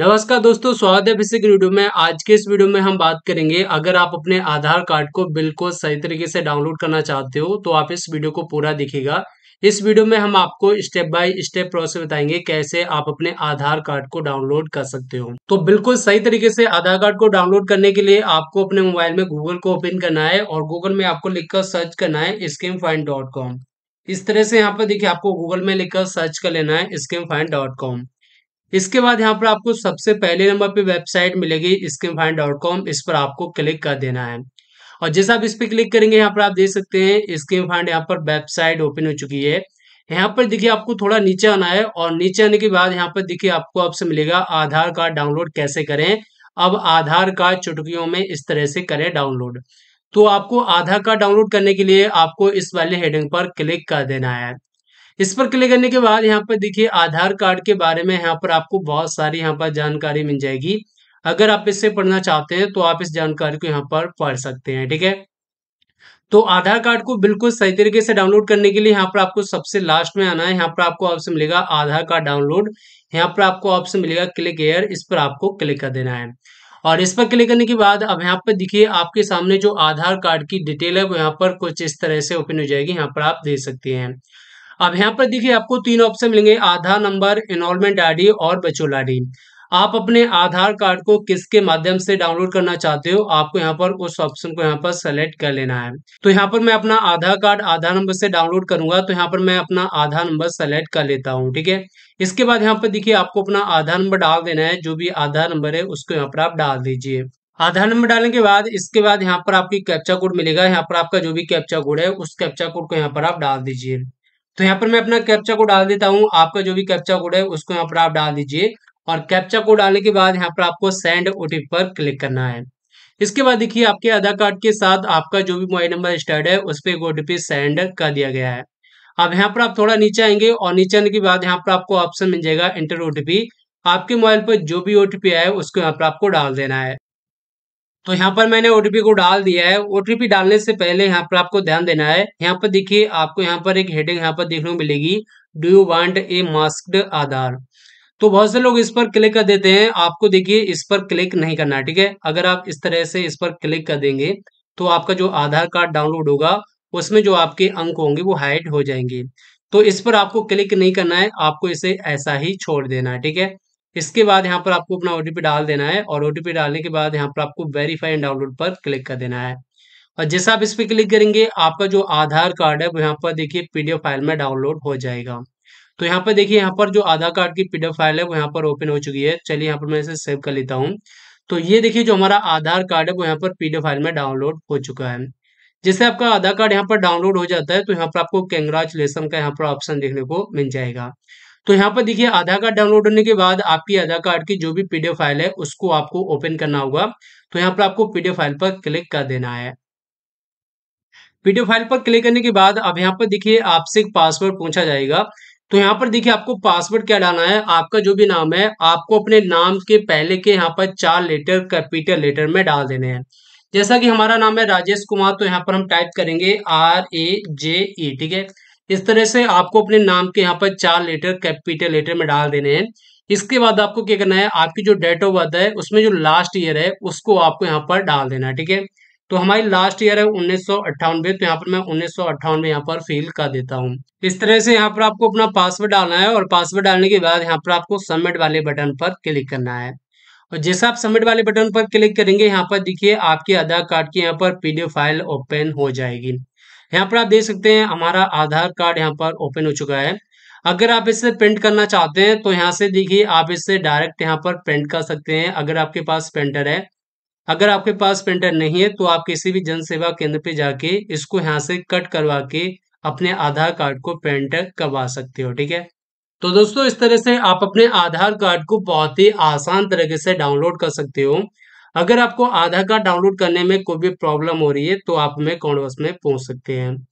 नमस्कार दोस्तों स्वागत है बेसिक वीडियो में आज के इस वीडियो में हम बात करेंगे अगर आप अपने आधार कार्ड को बिल्कुल सही तरीके से डाउनलोड करना चाहते हो तो आप इस वीडियो को पूरा देखिएगा इस वीडियो में हम आपको स्टेप बाय स्टेप प्रोसेस बताएंगे कैसे आप अपने आधार कार्ड को डाउनलोड कर सकते हो तो बिल्कुल सही तरीके से आधार कार्ड को डाउनलोड करने के लिए आपको अपने मोबाइल में गूगल को ओपन करना है और गूगल में आपको लिखकर सर्च करना है स्कीम फाइन डॉट कॉम इस तरह से यहाँ पर देखिए आपको गूगल में लिखकर सर्च कर लेना है स्कीम फाइन डॉट कॉम इसके बाद यहाँ पर आपको सबसे पहले नंबर पे वेबसाइट मिलेगी स्किन फाइन डॉट कॉम इस पर आपको क्लिक कर देना है और जैसा आप इस पर क्लिक करेंगे यहाँ पर आप देख सकते हैं स्कीम फाइंड यहाँ पर वेबसाइट ओपन हो चुकी है यहाँ पर देखिए आपको थोड़ा नीचे आना है और नीचे आने के बाद यहाँ पर देखिए आपको आपसे मिलेगा आधार कार्ड डाउनलोड कैसे करें अब आधार कार्ड चुटकियों में इस तरह से करें डाउनलोड तो आपको आधार कार्ड डाउनलोड करने के लिए आपको इस वाले हेडिंग पर क्लिक कर देना है इस पर क्लिक करने के बाद यहाँ पर देखिए आधार कार्ड के बारे में यहाँ पर आपको बहुत सारी यहाँ पर जानकारी मिल जाएगी अगर आप इससे पढ़ना चाहते हैं तो आप इस जानकारी को यहाँ पर पढ़ सकते हैं ठीक है तो आधार कार्ड को बिल्कुल सही तरीके से डाउनलोड करने के लिए यहाँ पर आपको सबसे लास्ट में आना है यहाँ पर आपको ऑप्शन मिलेगा आधार कार्ड डाउनलोड यहाँ पर आपको ऑप्शन मिलेगा क्लिक एयर इस पर आपको क्लिक कर देना है और इस पर क्लिक करने के बाद अब यहाँ पर देखिए आपके सामने जो आधार कार्ड की डिटेल है वो यहाँ पर कुछ इस तरह से ओपन हो जाएगी यहाँ पर आप दे सकते हैं अब यहाँ पर देखिए आपको तीन ऑप्शन मिलेंगे आधार नंबर इनरोलमेंट आई और बचोल आई आप अपने आधार कार्ड को किसके माध्यम से डाउनलोड करना चाहते हो आपको यहाँ पर उस ऑप्शन को यहाँ पर सेलेक्ट कर लेना है तो यहाँ पर मैं अपना आधार कार्ड आधार नंबर से डाउनलोड करूंगा तो यहाँ पर मैं अपना आधार नंबर सेलेक्ट कर लेता हूँ ठीक है इसके बाद यहाँ पर देखिए आपको अपना आधार नंबर डाल देना है जो भी आधार नंबर है उसको यहाँ पर आप डाल दीजिए आधार नंबर डालने के बाद इसके बाद यहाँ पर आपकी कैप्चा कोड मिलेगा यहाँ पर आपका जो भी कैप्चा कोड है उस कैप्चा कोड को यहाँ पर आप डाल दीजिए तो यहाँ पर मैं अपना कैप्चा को डाल देता हूँ आपका जो भी कैप्चा कोड है उसको यहाँ पर आप डाल दीजिए और कैप्चा को डालने के बाद यहाँ पर आपको सेंड ओ पर क्लिक करना है इसके बाद देखिए आपके आधार कार्ड के साथ आपका जो भी मोबाइल नंबर स्टार्ट है उस पर ओटीपी सेंड कर दिया गया है अब यहाँ पर आप थोड़ा नीचे आएंगे और नीचे आने के बाद यहाँ पर आपको ऑप्शन मिल जाएगा इंटर ओटीपी आपके मोबाइल पर जो भी ओटीपी आए उसको यहाँ पर आपको डाल देना है तो यहाँ पर मैंने ओटीपी को डाल दिया है ओटीपी डालने से पहले यहाँ पर आपको ध्यान देना है यहाँ पर देखिए आपको यहाँ पर एक हेडिंग यहाँ पर देखने को मिलेगी do you want a masked Aadhaar तो बहुत से लोग इस पर क्लिक कर देते हैं आपको देखिए इस पर क्लिक नहीं करना ठीक है अगर आप इस तरह से इस पर क्लिक कर देंगे तो आपका जो आधार कार्ड डाउनलोड होगा उसमें जो आपके अंक होंगे वो हाइड हो जाएंगे तो इस पर आपको क्लिक नहीं करना है आपको इसे ऐसा ही छोड़ देना है ठीक है इसके बाद यहाँ पर आपको अपना ओटीपी डाल देना है और ओटीपी डालने के बाद यहाँ पर आपको वेरीफाई एंड डाउनलोड पर क्लिक कर देना है और जैसे आप इस पर क्लिक करेंगे आपका जो आधार कार्ड है वो यहाँ पर देखिए पीडीएफ फाइल में डाउनलोड हो जाएगा तो यहाँ पर देखिए यहाँ पर जो आधार कार्ड की पीडीएफ फाइल है वो यहाँ पर ओपन हो चुकी है चलिए यहाँ पर मैं इसे सेव कर लेता हूँ तो ये देखिए जो हमारा आधार कार्ड है वो यहाँ पर पीडीएफ फाइल में डाउनलोड हो चुका है जैसे आपका आधार कार्ड यहाँ पर डाउनलोड हो जाता है तो यहाँ पर आपको कंग्रेचुलेसन का यहाँ पर ऑप्शन देखने को मिल जाएगा तो यहाँ पर देखिए आधार कार्ड डाउनलोड होने के बाद आपकी आधार कार्ड की जो भी पीडीएफ फाइल है उसको आपको ओपन करना होगा तो यहाँ पर आपको पीडीएफ फाइल पर क्लिक कर देना है पीडीएफ फाइल पर क्लिक करने के बाद अब यहाँ पर देखिए आपसे पासवर्ड पूछा जाएगा तो यहाँ पर देखिए आपको पासवर्ड क्या डालना है आपका जो भी नाम है आपको अपने नाम के पहले के यहाँ पर चार लेटर कैपिटल लेटर में डाल देने हैं जैसा कि हमारा नाम है राजेश कुमार तो यहाँ पर हम टाइप करेंगे आर ए जे ई ठीक है इस तरह से आपको अपने नाम के यहाँ पर चार लेटर कैपिटल लेटर में डाल देने हैं इसके बाद आपको क्या करना है आपकी जो डेट ऑफ बर्थ है उसमें जो लास्ट ईयर है उसको आपको यहाँ पर डाल देना है ठीक है तो हमारी लास्ट ईयर है उन्नीस तो यहाँ पर मैं उन्नीस यहाँ पर फिल कर देता हूँ इस तरह से यहाँ पर आपको अपना पासवर्ड डालना है और पासवर्ड डालने के बाद यहाँ पर आपको सबमिट वाले बटन पर क्लिक करना है और जैसा आप सबमिट वाले बटन पर क्लिक करेंगे यहाँ पर देखिए आपके आधार कार्ड की यहाँ पर पीडीएफ फाइल ओपन हो जाएगी यहाँ पर आप देख सकते हैं हमारा आधार कार्ड यहाँ पर ओपन हो चुका है अगर आप इसे प्रिंट करना चाहते हैं तो यहाँ से देखिए आप इसे डायरेक्ट यहाँ पर प्रिंट कर सकते हैं अगर आपके पास प्रिंटर है अगर आपके पास प्रिंटर नहीं है तो आप किसी भी जन सेवा केंद्र पे जाके इसको यहाँ से कट करवा के अपने आधार कार्ड को प्रिंट करवा सकते हो ठीक है तो दोस्तों इस तरह से आप अपने आधार कार्ड को बहुत ही आसान तरीके से डाउनलोड कर सकते हो अगर आपको आधार कार्ड डाउनलोड करने में कोई भी प्रॉब्लम हो रही है तो आप हमें कॉन्वर्स में पहुंच सकते हैं